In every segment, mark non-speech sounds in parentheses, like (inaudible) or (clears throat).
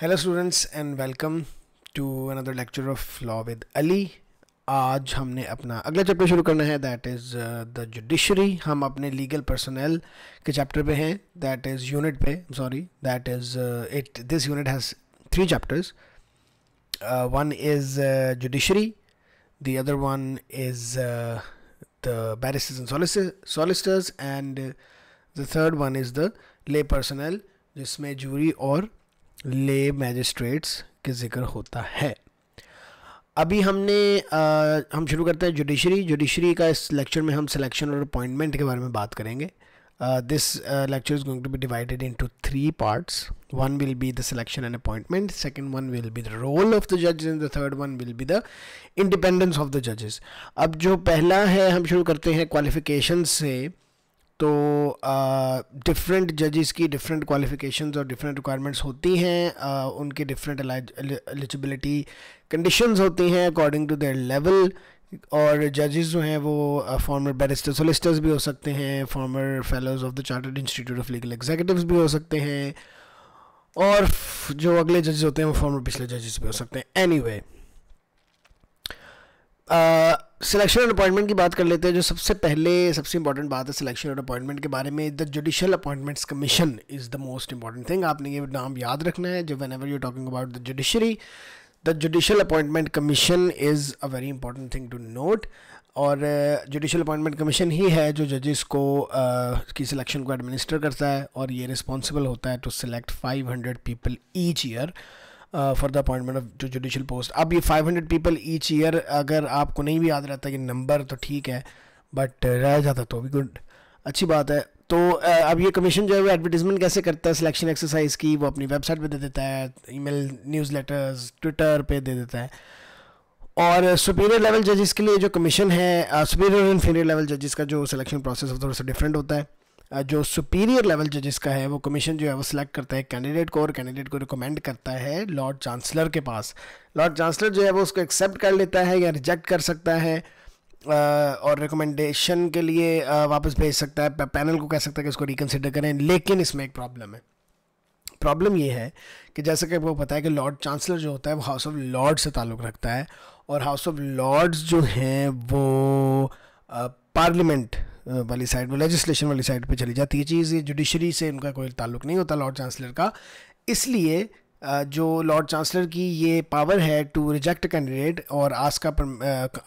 hello students and welcome to another lecture of law with Ali आज हमने अपना अगला चैप्टर शुरू करना है दैट इज़ द जुडिशरी हम अपने लीगल पर्सनल के चैप्टर पे हैं दैट इज़ यूनिट पे sorry that is it this unit has three chapters one is judiciary the other one is the barristers and solicitors and the third one is the lay personal जिसमें jury और lay magistrates के जिक्र होता है अभी हमने आ, हम शुरू करते हैं जुडिशरी जुडिशरी का इस लेक्चर में हम सिलेक्शन और अपॉइंटमेंट के बारे में बात करेंगे this lecture is going to be divided into three parts one will be the selection and appointment second one will be the role of the जज and the third one will be the independence of the जजेस अब जो पहला है हम शुरू करते हैं क्वालिफिकेशन से uh, तो डिफरेंट जजेस की डिफरेंट क्वालिफिकेशंस और डिफरेंट रिक्वायरमेंट्स होती हैं uh, उनकी डिफरेंट एलिजिबिलिटी कंडीशंस होती हैं अकॉर्डिंग टू देयर लेवल और जजेस जो हैं वो फॉर्मर बैरिस्टर सोलिस्टर्स भी हो सकते हैं former fellows of the Chartered Institute of Legal Executive भी हो सकते हैं और जो अगले जजेस होते हैं वो फॉर्मर पिछले जजेस भी हो सकते हैं एनी anyway, uh, सिलेक्शन और अपॉइंटमेंट की बात कर लेते हैं जो सबसे पहले सबसे इंपॉर्टेंट बात है सिलेक्शन और अपॉइंटमेंट के बारे में the judicial appointments commission is the most important thing आपने ये नाम याद रखना है जो whenever you talking about the judiciary the judicial appointment commission is a very important thing to note और जुडिशल अपॉइंटमेंट कमीशन ही है जो जजेस को uh, की सिलेक्शन को एडमिनिस्टर करता है और ये रिस्पॉन्सिबल होता है to select five hundred people each year for the appointment of judicial post अब ये 500 पीपल ईच ईयर अगर आपको नहीं भी याद रहता कि नंबर तो ठीक है बट uh, रह जाता तो भी गुड अच्छी बात है तो uh, अब ये कमीशन जो है वो एडवर्टीजमेंट कैसे करता है सिलेक्शन एक्सरसाइज की वो अपनी वेबसाइट पे दे देता है ईमेल न्यूज़लेटर्स ट्विटर पे दे देता है और सुपीरियर लेवल जजेस के लिए जो कमीशन है सुपीरियर एंड लेवल जजेस का जो सिलेक्शन प्रोसेस है थोड़ा सा डिफरेंट होता है जो सुपीरियर लेवल जो जिसका है वो कमीशन जो है वो सिलेक्ट करता है कैंडिडेट को और कैंडिडेट को रिकमेंड करता है लॉर्ड चांसलर के पास लॉर्ड चांसलर जो है वो उसको एक्सेप्ट कर लेता है या रिजेक्ट कर सकता है और रिकमेंडेशन के लिए वापस भेज सकता है पैनल को कह सकता है कि उसको रिकन्सिडर करें लेकिन इसमें एक प्रॉब्लम है प्रॉब्लम ये है कि जैसे कि आपको पता है कि लॉर्ड चांसलर जो होता है वो हाउस ऑफ लॉर्ड से ताल्लुक़ रखता है और हाउस ऑफ लॉर्ड्स जो हैं वो पार्लियामेंट वाली साइड में लेजिस्लेशन वाली साइड पे चली जाती है चीज़ ये जुडिशरी से उनका कोई ताल्लुक नहीं होता लॉर्ड चांसलर का इसलिए जो लॉर्ड चांसलर की ये पावर है टू रिजेक्ट कैंडिडेट और आस का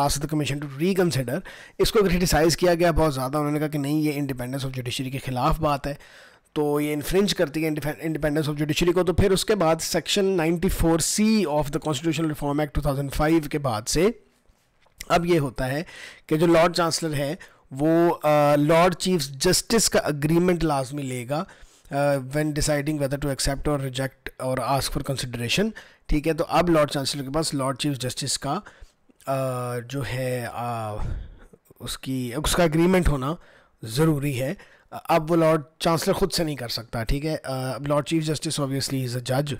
ask the commission to reconsider इसको क्रिटिसाइज़ किया गया बहुत ज़्यादा उन्होंने कहा कि नहीं ये इंडिपेंडेंस ऑफ जुडिशरी के ख़िलाफ़ बात है तो ये इन्फ्रेंच करती है इंडिपेंडेंस ऑफ जुडिशरी को तो फिर उसके बाद section ninety four C of the Constitution Reform Act two thousand five के बाद से अब ये होता है कि जो लॉर्ड चांसलर है वो लॉर्ड चीफ जस्टिस का अग्रीमेंट लाजमी लेगा when deciding whether to accept और रिजेक्ट और आस्क फॉर कंसिडरेशन ठीक है तो अब लॉर्ड चांसलर के पास लॉर्ड चीफ जस्टिस का uh, जो है uh, उसकी उसका अग्रीमेंट होना ज़रूरी है अब वो लॉर्ड चांसलर ख़ुद से नहीं कर सकता ठीक है अब Lord Chief Justice obviously is a जज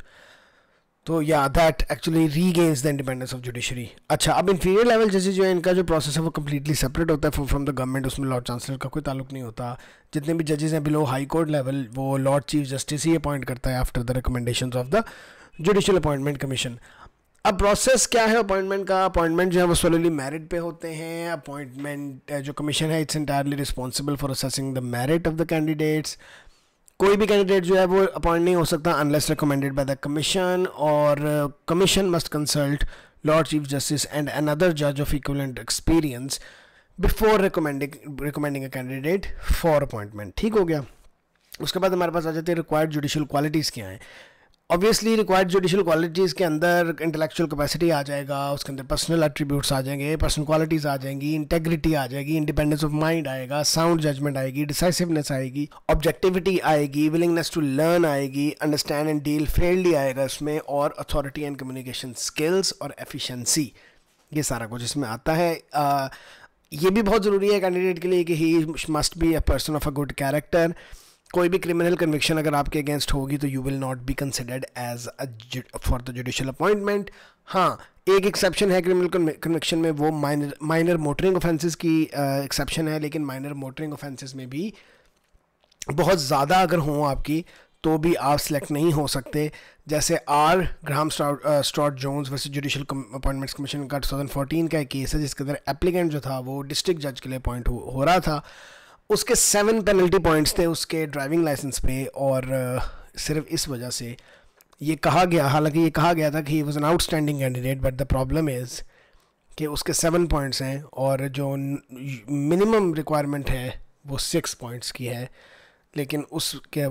तो या that actually regains the independence of judiciary अच्छा अब इंफीरियर लेवल जैसे जो है इनका जो प्रोसेस है वो कम्प्लीटली सेपरेट होता है फ्रॉम द गवर्नमेंट उसमें लॉर्ड चांसलर का कोई ताल्लुक नहीं होता जितने भी जजेस हैं बिलो हाई कोर्ट लेवल वो लॉर्ड चीफ जस्टिस ही अपॉइंट करता है after the recommendation of the judicial appointment commission अब प्रोसेस क्या है अपॉइंटमेंट का अपॉइंटमेंट जो है वो सोलरली मेरिट पे होते हैं अपॉइंटमेंट जो कमीशन है it's entirely responsible for assessing the merit of the candidates कोई भी कैंडिडेट जो है वो अपॉइंट नहीं हो सकता unless recommended by the commission और commission must consult Lord Chief Justice and another जज of equal experience before recommending recommending a candidate for appointment ठीक हो गया उसके बाद हमारे पास आ जाते हैं रिक्वायर्ड जुडिशल क्वालिटीज़ क्या हैं ऑब्वियसली रिक्वायर्ड जुडिशल क्वालिटीज़ के अंदर इंटेलेक्चुअल कैपेसिटी आ जाएगा उसके अंदर पर्सनल एट्रीब्यूट्स आ जाएंगे पर्सनल क्वालिटीज़ आ जाएंगी इंटेग्रिटी आ जाएगी इंडिपेंडेंस ऑफ माइंड आएगा साउंड जजमेंट आएगी डिसाइसिवनेस आएगी ऑब्जेक्टिविटी आएगी विलिंगनेस टू लर्न आएगी अंडरस्टैंड एंड डील फेल्डली आएगा इसमें और अथॉरिटी एंड कम्युनिकेशन स्किल्स और एफिशेंसी ये सारा कुछ इसमें आता है uh, ये भी बहुत ज़रूरी है कैंडिडेट के लिए कि he must be a person of a good character कोई भी क्रिमिनल कन्विक्शन अगर आपके अगेंस्ट होगी तो you will not be considered as for the judicial appointment हाँ एक एक्सेप्शन है क्रिमिनल कन्विक्शन में वो माइनर माइनर मोटरिंग ऑफेंसेस की एक्सेप्शन uh, है लेकिन माइनर मोटरिंग ऑफेंसेस में भी बहुत ज़्यादा अगर हों आपकी तो भी आप सिलेक्ट नहीं हो सकते जैसे R Graham Stott Jones versus Judicial appointments Commission का 2014 का एक केस है जिसके अंदर एप्लीकेंट जो था वो डिस्ट्रिक्ट जज के लिए अपॉइंट हो, हो रहा था उसके सेवन पेनल्टी पॉइंट्स थे उसके ड्राइविंग लाइसेंस पे और सिर्फ इस वजह से ये कहा गया हालांकि ये कहा गया था कि was an outstanding candidate but the problem is कि उसके सेवन पॉइंट्स हैं और जो मिनिमम रिक्वायरमेंट है वो सिक्स पॉइंट्स की है लेकिन उसके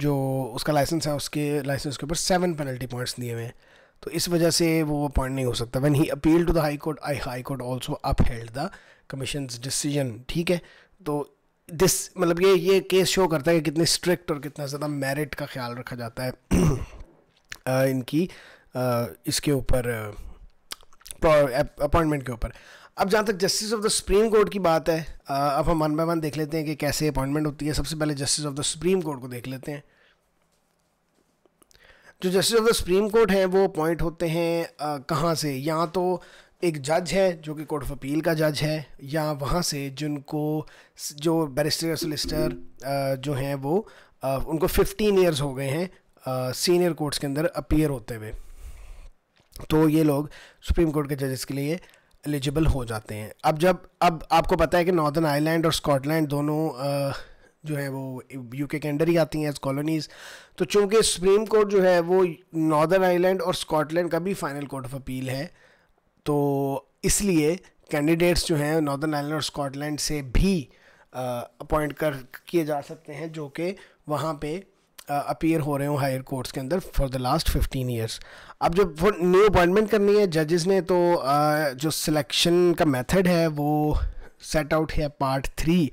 जो उसका लाइसेंस है उसके लाइसेंस के ऊपर सेवन पेनल्टी पॉइंट्स दिए हुए हैं तो इस वजह से वो अपॉइंट नहीं हो सकता when he appeal to the high court I high court also upheld the commission decision ठीक है तो दिस मतलब ये ये केस शो करता है कि कितने स्ट्रिक्ट और कितना ज़्यादा मेरिट का ख्याल रखा जाता है (clears throat) इनकी इसके ऊपर अपॉइंटमेंट के ऊपर अब जहाँ तक Justice of the Supreme Court की बात है अब हम वन बाय वन देख लेते हैं कि कैसे अपॉइंटमेंट होती है सबसे पहले Justice of the Supreme Court को देख लेते हैं जो Justice of the Supreme Court हैं वो अपॉइंट होते हैं कहाँ से या तो एक जज है जो कि कोर्ट ऑफ अपील का जज है या वहाँ से जिनको जो बैरिस्टर या सोलिस्टर जो हैं वो उनको 15 इयर्स हो गए हैं सीनियर कोर्ट्स के अंदर अपीयर होते हुए तो ये लोग सुप्रीम कोर्ट के जजेस के लिए एलिजिबल हो जाते हैं अब जब अब आपको पता है कि नॉर्दर्न आयरलैंड और स्कॉटलैंड दोनों जो है वो यूके के अंडर ही आती हैं एज कॉलोनीज़ तो चूँकि सुप्रीम कोर्ट जो है वो नॉर्दर्न आयरलैंड और स्कॉटलैंड का भी फाइनल कोर्ट ऑफ अपील है तो इसलिए कैंडिडेट्स जो हैं नॉर्दर्न आयरलैंड और स्कॉटलैंड से भी अपॉइंट कर किए जा सकते हैं जो कि वहाँ पे अपीयर हो रहे हो हायर कोर्ट्स के अंदर for the last fifteen years अब जब वो न्यू अपॉइंटमेंट करनी है जजेस ने तो जो सिलेक्शन का मेथड है वो सेट आउट है part three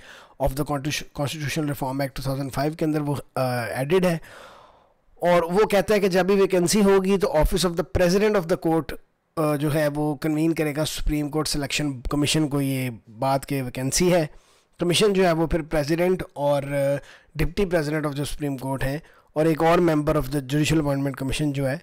of the Constitution Reform Act 2005 के अंदर वो एडिड है और वो कहता है कि जब भी वैकेंसी होगी तो office of the President of the Court जो है वो कन्वीन करेगा सुप्रीम कोर्ट सिलेक्शन कमीशन को ये बात के वैकेंसी है कमीशन जो है वो फिर प्रेसिडेंट और Deputy President of the Supreme Court हैं और एक और member of the judicial appointment commission जो है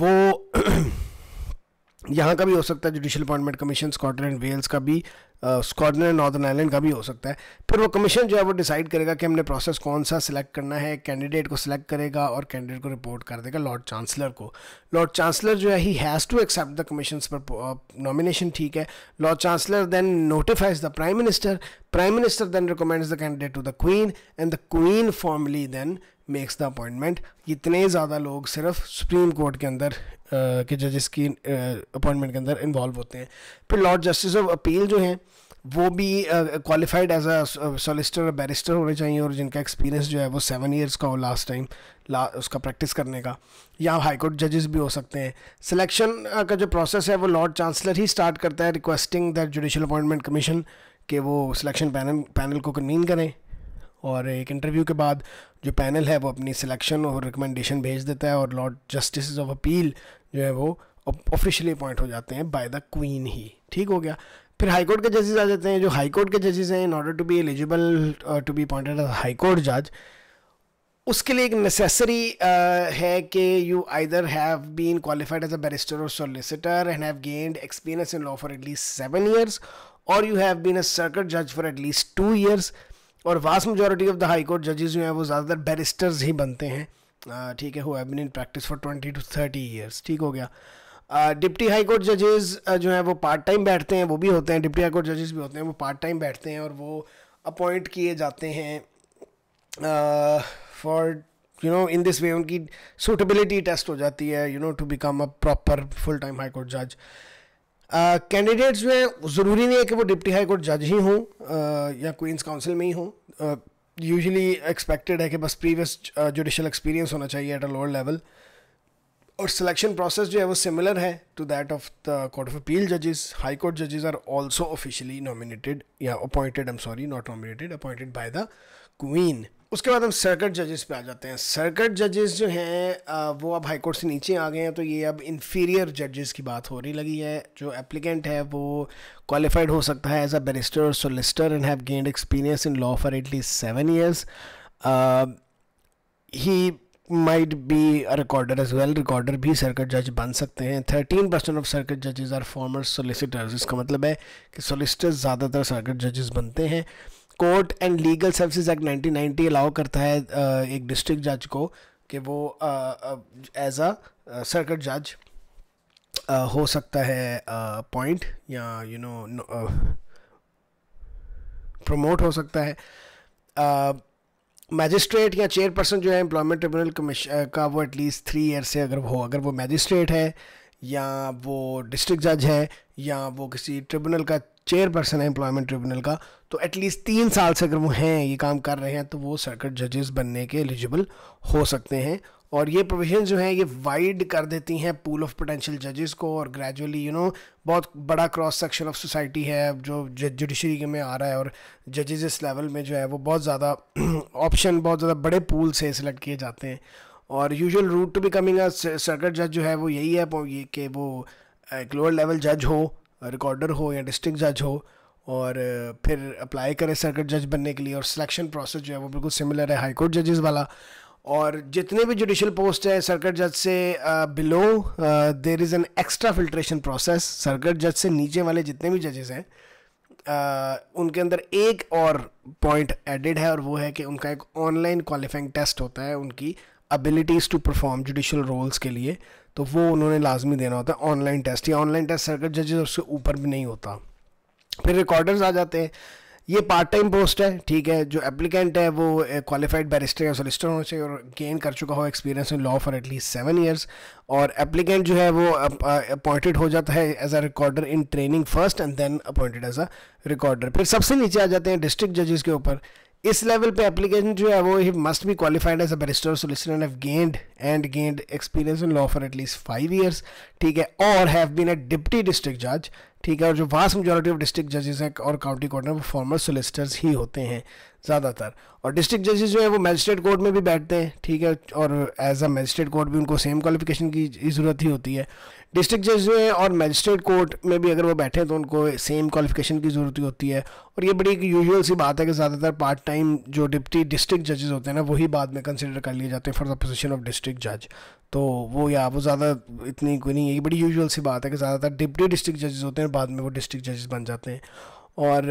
वो (clears throat) यहाँ का भी हो सकता है judicial appointment commission Scotland Wales का भी स्कॉटलैंड नॉर्दर्न आयलैंड का भी हो सकता है फिर वो कमीशन जो है वो डिसाइड करेगा कि हमने प्रोसेस कौन सा सिलेक्ट करना है कैंडिडेट को सिलेक्ट करेगा और कैंडिडेट को रिपोर्ट कर देगा लॉर्ड चांसलर को लॉर्ड चांसलर जो है he has to accept the commission पर नॉमिनेशन ठीक है Lord Chancellor then notifies the Prime Minister Prime Minister then recommends the candidate to the Queen and the Queen formally then makes the appointment इतने ज़्यादा लोग सिर्फ supreme court के अंदर uh, के जजेस की अपॉइंटमेंट uh, के अंदर इन्वॉल्व होते हैं फिर लॉर्ड जस्टिस ऑफ अपील जो हैं वो भी qualified as a solicitor barrister होने चाहिए और जिनका एक्सपीरियंस जो है वो सेवन ईयर्स का हो लास्ट टाइम ला उसका प्रैक्टिस करने का या हाई कोर्ट जजेस भी हो सकते हैं सिलेक्शन uh, का जो प्रोसेस है वो लॉर्ड चांसलर ही स्टार्ट करता है requesting that judicial appointment commission के वो सिलेक्शन पैनल पैनल को कन्वीन करें और एक इंटरव्यू के बाद जो पैनल है वो अपनी सिलेक्शन और रिकमेंडेशन भेज देता है और लॉर्ड जस्टिस ऑफ अपील जो है वो ऑफिशियली अपॉइंट हो जाते हैं बाय द क्वीन ही ठीक हो गया फिर हाई कोर्ट के जजेस आ जाते हैं जो हाई कोर्ट के जजेस हैं in order to be eligible to be appointed high court जज उसके लिए एक नेसेसरी uh, है कि you either have been qualified as a barrister और solicitor and have gained experience in law for at least seven years और you have been a circuit जज for at least two years और vast majority of the high court जजेस जो हैं वो ज़्यादातर barrister's ही बनते हैं uh, ठीक uh, है who have been in practice for twenty to thirty years ठीक हो गया डिप्टी हाई कोर्ट जजेस जो हैं वो पार्ट टाइम बैठते हैं वो भी होते हैं डिप्टी हाई कोर्ट जजेस भी होते हैं वो पार्ट टाइम बैठते हैं और वो अपॉइंट किए जाते हैं for you know in this way उनकी सूटेबिलिटी टेस्ट हो जाती है you know to become a proper full time high court जज कैंडिडेट्स जो हैं ज़रूरी नहीं है कि वो डिप्टी हाई कोर्ट जज ही हों uh, या क्वींस काउंसिल में ही हों यूजली एक्सपेक्टेड है कि बस प्रीवियस जुडिशल एक्सपीरियंस होना चाहिए at a lower level uh, और सिलेक्शन प्रोसेस जो है वो सिमिलर है to that of the court of appeal जजेस हाई कोर्ट जजेस आर आल्सो ऑफिशियली नॉमिनेटेड या appointed I am sorry not nominated appointed by the queen उसके बाद हम सर्कट जजेस पे आ जाते हैं सर्कट जजेस जो हैं वो अब हाई कोर्ट से नीचे आ गए हैं तो ये अब इन्फीरियर जजेस की बात हो रही लगी है जो एप्लीकेंट है वो क्वालिफाइड हो सकता है एज अ बैरिस्टर और solicitor and have gained experience in law for at least seven years he might be a as well well भी सर्किट जज बन सकते हैं थर्टीन परसेंट ऑफ सर्किट जजेज आर फॉर्मर सोलिसिटर्स इसका मतलब है कि सोलिसिटर्स ज़्यादातर सर्किट जजेस बनते हैं Court and Legal Services Act 1990 allow करता है एक डिस्ट्रिक्ट जज को कि वो एज अ सर्किट जज हो सकता है अपॉइंट या यू नो प्रमोट हो सकता है uh, मैजिस्ट्रेट या चेयरपर्सन जो है एम्प्लॉयमेंट ट्रिब्यूनल कमीशन का वो एटलीस्ट थ्री ईयर से अगर हो अगर वो मैजिस्ट्रेट है या वो डिस्ट्रिक्ट जज है या वो किसी ट्रिब्यूनल का चेयरपर्सन है एम्प्लॉयमेंट ट्रिब्यूनल का तो एटलीस्ट तीन साल से अगर वो हैं ये काम कर रहे हैं तो वो सर्कट जजेस बनने के एलिजिबल हो सकते हैं और ये प्रोविजन जो है ये वाइड कर देती हैं पूल ऑफ पोटेंशियल जजेस को और ग्रेजुअली यू नो बहुत बड़ा क्रॉस सेक्शन ऑफ सोसाइटी है जो जुडिशरी में आ रहा है और जजेस इस लेवल में जो है वो बहुत ज़्यादा ऑप्शन (clears throat) बहुत ज़्यादा बड़े पूल से सिलेक्ट किए जाते हैं और usual route to becoming a जज जो है वो यही है कि वो uh, एक लोअर लेवल जज हो रिकॉर्डर हो या डिस्ट्रिक्ट जज हो और uh, फिर अप्लाई करें सर्कट जज बनने के लिए और सिलेक्शन प्रोसेस जो है वो बिल्कुल सिमिलर है हाई कोर्ट जजेस वाला और जितने भी जुडिशल पोस्ट हैं सर्कट जज से below there is an extra filtration process circuit जज से नीचे वाले जितने भी जजेस हैं uh, उनके अंदर एक और पॉइंट एडेड है और वो है कि उनका एक ऑनलाइन क्वालिफाइंग टेस्ट होता है उनकी abilities to perform judicial roles के लिए तो वो उन्होंने लाजमी देना होता है ऑनलाइन टेस्ट या ऑनलाइन टेस्ट सर्कट जजेस उसके ऊपर भी नहीं होता फिर रिकॉर्डर्स आ जाते हैं ये पार्ट टाइम पोस्ट है ठीक है जो एप्लीकेंट है वो क्वालिफाइड eh, बैरिस्टर या सोलिस्टर होना चाहिए और गेन कर चुका हो experience in law for at least seven years और एप्लीकेंट जो है वो अपॉइंटेड eh, हो जाता है as a recorder in training first and then appointed as a recorder फिर सबसे नीचे आ जाते हैं डिस्ट्रिक्ट जजेस के ऊपर इस लेवल पे एप्लीकेशन जो है वो he must be qualified as a barrister solicitor and have gained and gained experience in law for at least five years ठीक है और have been a deputy district जज ठीक है और जो वास्ट मेजोरिटी ऑफ डिस्ट्रिक्ट जजेस हैं और काउंटी कोर्ट में वो फॉर्मर सोलिसिटर्स ही होते हैं ज़्यादातर और डिस्ट्रिक्ट जजेस जो है वो मजिस्ट्रेट कोर्ट में भी बैठते हैं ठीक है और एज अ मजिस्ट्रेट कोर्ट भी उनको सेम क्वालिफिकेशन की ज़रूरत ही होती है डिस्ट्रिक्ट जज जो है और मजिस्ट्रेट कोर्ट में भी अगर वो बैठे तो उनको सेम क्वालिफिकेशन की ज़रूरत ही होती है और ये बड़ी एक यूजुअल सी बात है कि ज़्यादातर पार्ट टाइम जो डिप्टी डिस्ट्रिक्ट जजेस होते हैं ना वही बाद में कंसिडर कर लिए जाते हैं for the position of district जज तो वो या वो ज़्यादा इतनी कोई नहीं है ये बड़ी यूजुअल सी बात है कि ज़्यादातर डिप्टी डिस्ट्रिक्ट जजेस होते हैं बाद में वो डिस्ट्रिक्ट जजेस बन जाते हैं और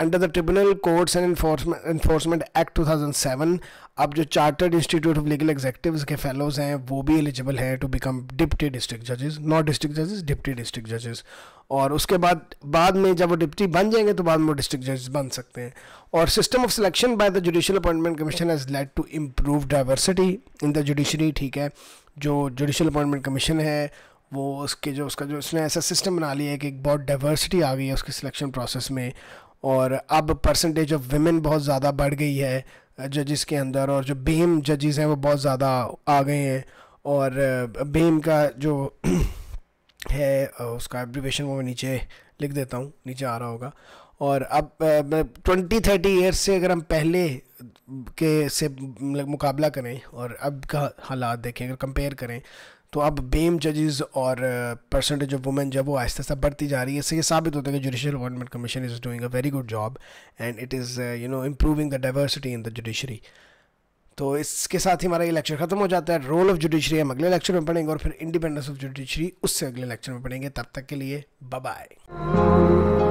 under the tribunal courts and enforcement act 2007 अब जो चार्टर्ड इंस्टीट्यूट ऑफ लीगल एग्जेक्टिव्स के फेलोज हैं वो भी एलिजिबल हैं टू बिकम डिप्टी डिस्ट्रिक्ट जजेस नॉट डिस्ट्रिक्ट जजेस डिप्टी डिस्ट्रिक्ट जजेस और उसके बाद बाद में जब वो डिप्टी बन जाएंगे तो बाद में वो डिस्ट्रिक्ट जजेस बन सकते हैं और system of selection by the judicial appointment commission has led to improve diversity in the judiciary ठीक है जो जुडिशल अपॉइंटमेंट कमीशन है वो उसके जो उसका जो उसने ऐसा सिस्टम बना लिया है कि एक बहुत डाइवर्सिटी आ गई है उसके सिलेक्शन प्रोसेस में और अब परसेंटेज ऑफ वेमेन बहुत ज़्यादा बढ़ गई है जजेस के अंदर और जो बेम जजेस हैं वो बहुत ज़्यादा आ गए हैं और बेम uh, का जो (clears throat) है uh, उसका एब्रिवेशन वो मैं नीचे लिख देता हूँ नीचे आ रहा होगा और अब ट्वेंटी थर्टी ईयर्स से अगर हम पहले के से मुकाबला करें और अब का हालात देखें अगर कंपेयर करें तो अब बेम जजेस और परसेंटेज ऑफ वुमेन जब वो आहिस्ता आहिस्ता बढ़ती जा रही है इससे ये साबित होता है कि judicial appointment commission is doing a very good job and it is you know improving the diversity in the judiciary तो इसके साथ ही हमारा ये लेक्चर खत्म हो जाता है रोल ऑफ जुडिशरी हम अगले लेक्चर में पढ़ेंगे और फिर इंडिपेंडेंस ऑफ जुडिशरी उससे अगले लेक्चर में पढ़ेंगे तब तक के लिए बाय